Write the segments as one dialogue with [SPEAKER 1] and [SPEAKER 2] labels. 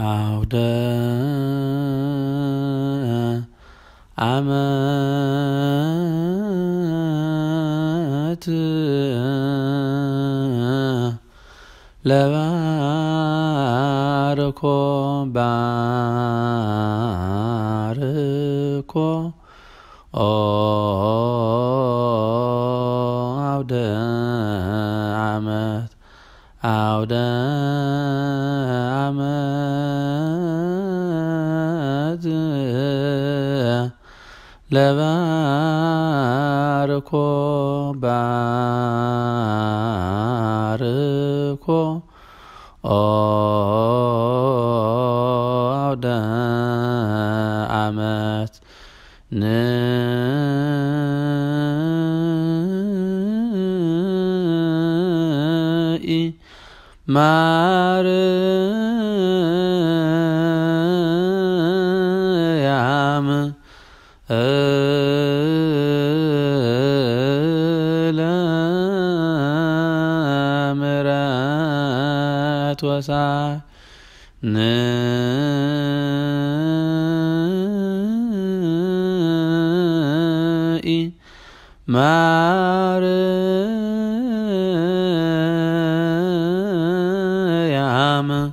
[SPEAKER 1] አውደ አመት ለባርኮ ባርኮ ለባርኮ ባርኮ አውደ ዓመት ንኢ ማር الأمرات وسع نائي معري يا عم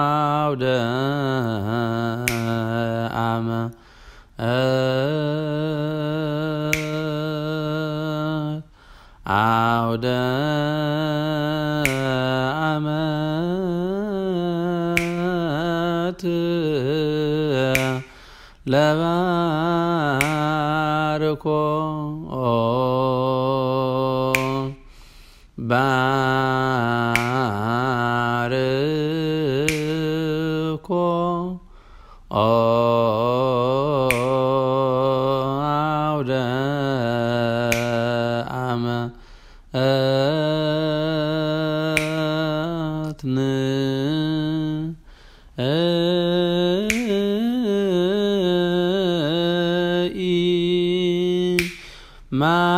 [SPEAKER 1] አውደ አመ አውደ አመት ለባርኮ barco ora ama atne ma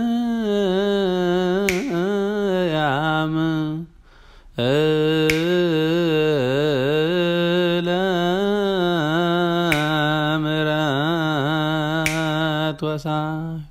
[SPEAKER 1] 多少？